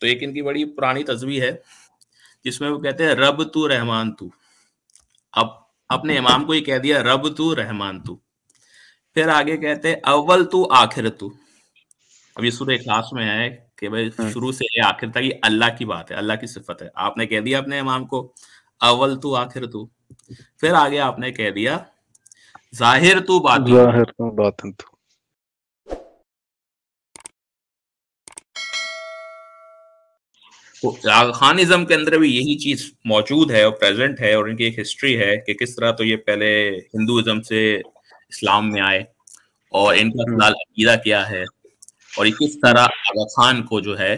तो एक इनकी बड़ी पुरानी तस्वीर है जिसमें वो कहते हैं रब तू रहमान तू अब अपने इमाम को ही कह दिया रब तू रहमान तू फिर आगे कहते हैं अव्वल तू आखिर तू अब ये सूर्य इखलास में है कि भाई हाँ। शुरू से आखिर तक ये अल्लाह की बात है अल्लाह की सिफत है आपने कह दिया अपने इमाम को अव्वल तू आखिर तू फिर आगे आपने कह दिया जाहिर तू बात जाहिर तू तू तो खानिज्म के अंदर भी यही चीज मौजूद है और प्रेजेंट है और इनकी एक हिस्ट्री है कि किस तरह तो ये पहले हिंदुज़म से इस्लाम में आए और इनका हम्म। फिलहाल अकीदा क्या है और ये किस तरह आगा खान को जो है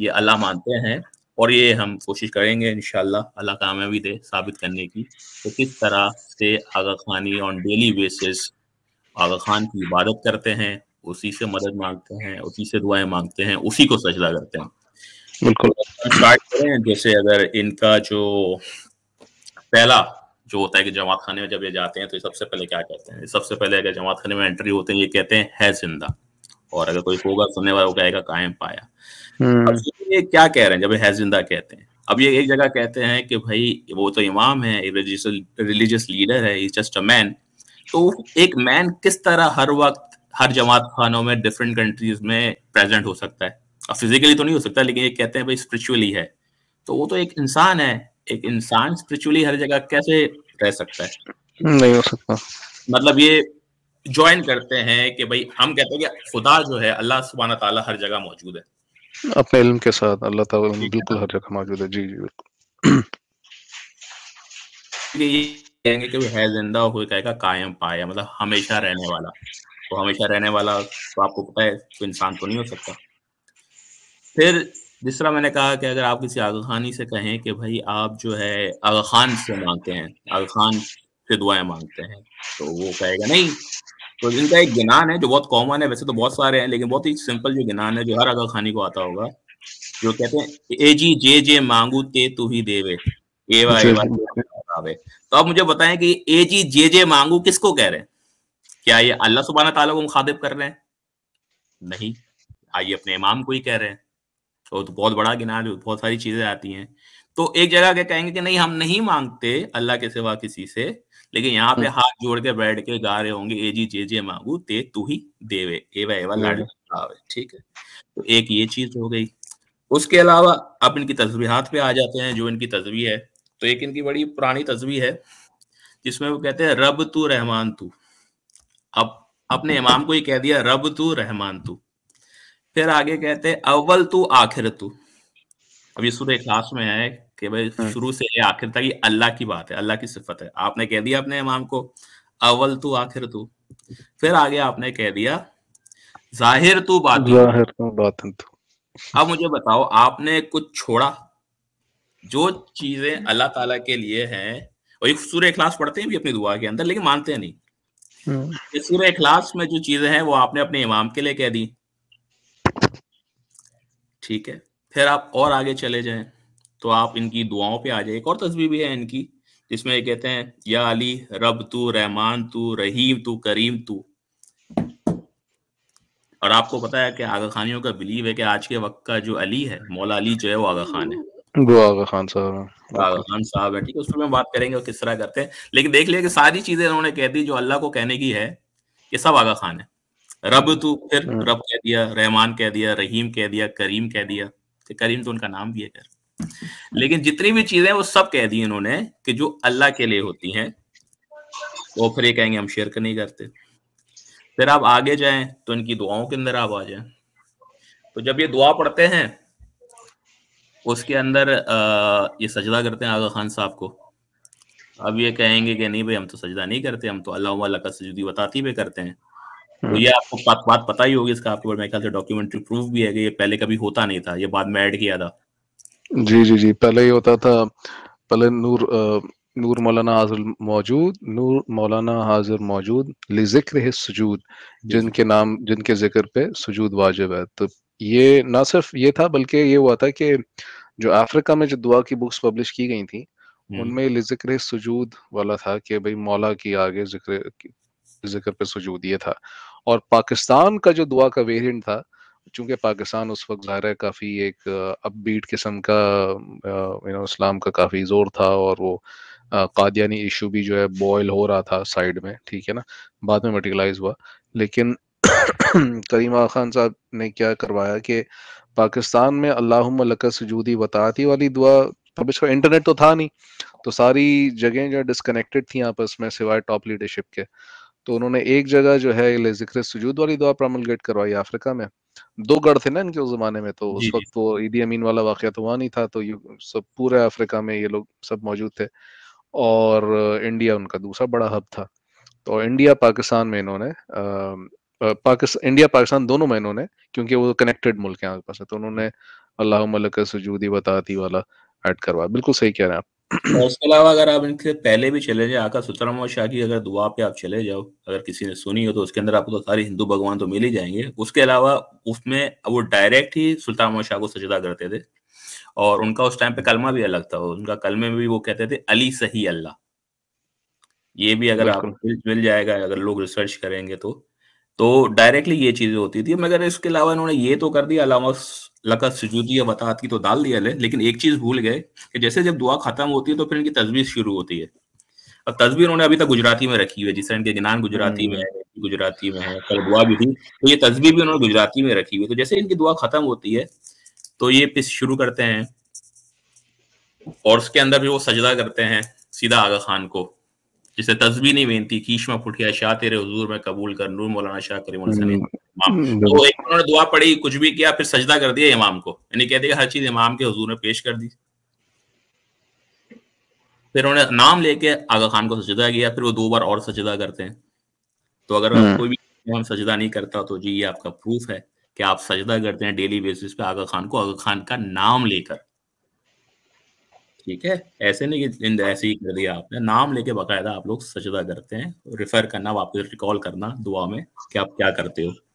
ये अल्लाह मानते हैं और ये हम कोशिश करेंगे इन अल्लाह कामयाबी दे साबित करने की तो किस तरह से आगा खानी on daily basis Aga Khan की इबादत करते हैं उसी से मदद मांगते हैं उसी से दुआएं मांगते हैं उसी को सजदा करते हैं बिल्कुल स्टार्ट करें जैसे अगर इनका जो पहला जो होता है कि जमात खाने में जब ये जाते हैं तो ये सबसे पहले क्या कहते हैं सबसे पहले अगर जमात खाने में एंट्री होते हैं ये कहते हैं है जिंदा और अगर कोई होगा सुनने वाला वो कहेगा कायम पाया हम्म। अब ये क्या कह रहे हैं जब है जिंदा कहते हैं अब ये एक जगह कहते हैं कि भाई वो तो इमाम है रिलीजियस लीडर है इज जस्ट अ मैन तो एक मैन किस तरह हर वक्त हर जमात खानों में डिफरेंट कंट्रीज में प्रेजेंट हो सकता है अब फिजिकली तो नहीं हो सकता लेकिन ये कहते हैं भाई स्पिरिचुअली है तो वो तो एक इंसान है एक इंसान स्पिरिचुअली हर जगह कैसे रह सकता है नहीं हो सकता मतलब ये ज्वाइन करते हैं कि भाई हम कहते हैं कि खुदा जो है अल्लाह सुबहाना ताला हर जगह मौजूद है अपने इल्म के साथ अल्लाह ताला बिल्कुल हर जगह मौजूद है जी जी बिल्कुल ये कहेंगे कि है जिंदा कोई कहेगा कायम पाया मतलब हमेशा रहने वाला तो हमेशा रहने वाला तो आपको पता है कोई इंसान तो नहीं हो सकता फिर दूसरा मैंने कहा कि अगर आप किसी आगा खानी से कहें कि भाई आप जो है आगा खान से मांगते हैं आगा खान से दुआएं मांगते हैं तो वो कहेगा नहीं तो इनका एक गिनान है जो बहुत कॉमन है वैसे तो बहुत सारे हैं लेकिन बहुत ही सिंपल जो गिनान है जो हर आगा खानी को आता होगा जो कहते हैं ए जी जे जे मांगू ते तू ही देवे ए वा तो आप मुझे बताएं कि ए जी जे जे मांगू किसको कह रहे हैं क्या ये अल्लाह सुबहाना ताला को मुखातिब कर रहे हैं नहीं आइए अपने इमाम को ही कह रहे हैं और तो, तो बहुत बड़ा गिनार बहुत सारी चीजें आती हैं तो एक जगह के कहेंगे कि नहीं हम नहीं मांगते अल्लाह के सिवा किसी से लेकिन यहाँ पे हम्म। हाथ जोड़ के बैठ के गा रहे होंगे ए जी जे जे मांगू ते तू ही देवे एवा एवा लाडे हम्म। ठीक है तो एक ये चीज हो गई उसके अलावा अब इनकी तस्वीर हाथ पे आ जाते हैं जो इनकी तस्वीर है तो एक इनकी बड़ी पुरानी तस्वीर है जिसमें वो कहते हैं रब तू रहमान तू अब अपने हम्म। इमाम को ही कह दिया रब तू रहमान तू फिर आगे कहते हैं अव्वल तू आखिर तू अब ये सूर्य क्लास में है कि भाई हाँ। शुरू से आखिर तक ये अल्लाह की बात है अल्लाह की सिफत है आपने कह दिया अपने इमाम को अव्वल तू आखिर तू फिर आगे आपने कह दिया जाहिर तू बात जाहिर तू बात अब मुझे बताओ आपने कुछ छोड़ा जो चीजें अल्लाह ताला के लिए हैं और एक सूर्य इखलास पढ़ते हैं भी अपनी दुआ के अंदर लेकिन मानते हैं नहीं हम्म। सूर्य इखलास में जो चीजें हैं वो आपने अपने इमाम के लिए कह दी ठीक है फिर आप और आगे चले जाएं तो आप इनकी दुआओं पे आ जाए एक और तस्वीर भी है इनकी जिसमें ये कहते हैं या अली रब तू रहमान तू रहीम तू करीम तू और आपको पता है कि आगा खानियों का बिलीव है कि आज के वक्त का जो अली है मौला अली जो है वो आगा खान है वो आगा खान साहब आगा खान साहब है ठीक है उस पर हम बात करेंगे किस तरह करते हैं लेकिन देख लिया कि सारी चीजें उन्होंने कह दी जो अल्लाह को कहने की है कि सब आगा खान है रब तो फिर हाँ। रब कह दिया रहमान कह दिया रहीम कह दिया करीम कह दिया कि करीम तो उनका नाम भी है खैर लेकिन जितनी भी चीजें वो सब कह दी उन्होंने कि जो अल्लाह के लिए होती हैं वो फिर ये कहेंगे हम शेयर नहीं करते फिर आप आगे जाए तो इनकी दुआओं के अंदर आप आ जाए तो जब ये दुआ पढ़ते हैं उसके अंदर ये सजदा करते हैं आगा खान साहब को अब ये कहेंगे कि नहीं भाई हम तो सजदा नहीं करते हम तो अल्लाह का सजदी बताती भी करते हैं तो ये आपको बात बात पता ही होगी इसका आपके ऊपर मेरे ख्याल से डॉक्यूमेंट्री प्रूफ भी है कि ये पहले कभी होता नहीं था ये बाद में ऐड किया था जी जी जी पहले ही होता था पहले नूर आ, नूर मौलाना हाजिर मौजूद नूर मौलाना हाजिर मौजूद लिजिक्र है सजूद जिनके नाम जिनके जिक्र पे सजूद वाजिब है तो ये ना सिर्फ ये था बल्कि ये हुआ था कि जो अफ्रीका में जो दुआ की बुक्स पब्लिश की गई थी हम्म। उनमें लिजिक्र सजूद वाला था कि भाई मौला की आगे जिक्र जिक्र पे दिया था और पाकिस्तान का जो दुआ का वेरिएंट था चूंकि पाकिस्तान उस वक्त ज़ाहिर है काफ़ी एक अपबीट किस्म का यू नो इस्लाम का काफ़ी ज़ोर था और वो कादियानी इशू भी जो है बॉयल हो रहा था साइड में ठीक है ना बाद में मटेरियलाइज हुआ लेकिन करीमा खान साहब ने क्या करवाया कि पाकिस्तान में अल्लाह सजूदी वताती वाली दुआ अब इसका इंटरनेट तो था नहीं तो सारी जगह जो डिस्कनेक्टेड थी आपस में सिवाय टॉप लीडरशिप के तो उन्होंने एक जगह जो है ले जिक्र सुजूद वाली दुआ प्रमलगेट करवाई अफ्रीका में दो गढ़ थे ना इनके उस जमाने में तो उस वक्त वो ईदी अमीन वाला वाक़ तो वहाँ नहीं था तो ये सब पूरे अफ्रीका में ये लोग सब मौजूद थे और इंडिया उनका दूसरा बड़ा हब था तो इंडिया पाकिस्तान में इन्होंने पाकिस्तान इंडिया पाकिस्तान दोनों में इन्होंने क्योंकि वो कनेक्टेड मुल्क है आपके पास तो उन्होंने अल्लाह मलक सजूदी बताती वाला ऐड करवाया बिल्कुल सही कह रहे हैं आप और उसके अलावा अगर आप इनसे पहले भी चले जाए आका सुतराम शाह की अगर दुआ पे आप चले जाओ अगर किसी ने सुनी हो तो उसके अंदर आपको तो सारे हिंदू भगवान तो मिल ही जाएंगे उसके अलावा उसमें वो डायरेक्ट ही सुल्तान शाह को सजदा करते थे और उनका उस टाइम पे कलमा भी अलग था उनका कलमे में भी वो कहते थे अली सही अल्लाह ये भी अगर आप मिल जाएगा अगर लोग रिसर्च करेंगे तो तो डायरेक्टली ये चीजें होती थी मगर इसके अलावा इन्होंने ये तो कर दिया अलावा लका या बतात की तो डाल दिया ले, लेकिन एक चीज भूल गए कि जैसे जब दुआ खत्म होती है तो फिर इनकी तस्वीर शुरू होती है अब तस्वीर उन्होंने अभी तक गुजराती में रखी हुई है जिस तरह इनके ज्ञान गुजराती में हम्म। है गुजराती में है कल दुआ भी थी तो ये तस्वीर भी उन्होंने गुजराती में रखी हुई है तो जैसे इनकी दुआ खत्म होती है तो ये पिस शुरू करते हैं और उसके अंदर भी वो सजदा करते हैं सीधा आगा खान को जिसे तस्वीर नहीं बेनती कीशमा फुटिया शाह तेरे हजूर में कबूल कर नूर मौलाना शाह करीम हम्म, तो एक उन्होंने दुआ पढ़ी कुछ भी किया फिर सजदा कर दिया इमाम को यानी कह दिया हर चीज इमाम के हजूर में पेश कर दी फिर उन्होंने नाम लेके आगा खान को सजदा किया फिर वो दो बार और सजदा करते हैं तो अगर हम्म। कोई भी इमाम सजदा नहीं करता तो जी ये आपका प्रूफ है कि आप सजदा करते हैं डेली बेसिस पे आगा खान को आगा खान का नाम लेकर ठीक है ऐसे नहीं कि ऐसे ही कर दिया आपने नाम लेके बकायदा आप लोग सजदा करते हैं रिफर करना वापस रिकॉल करना दुआ में कि आप क्या करते हो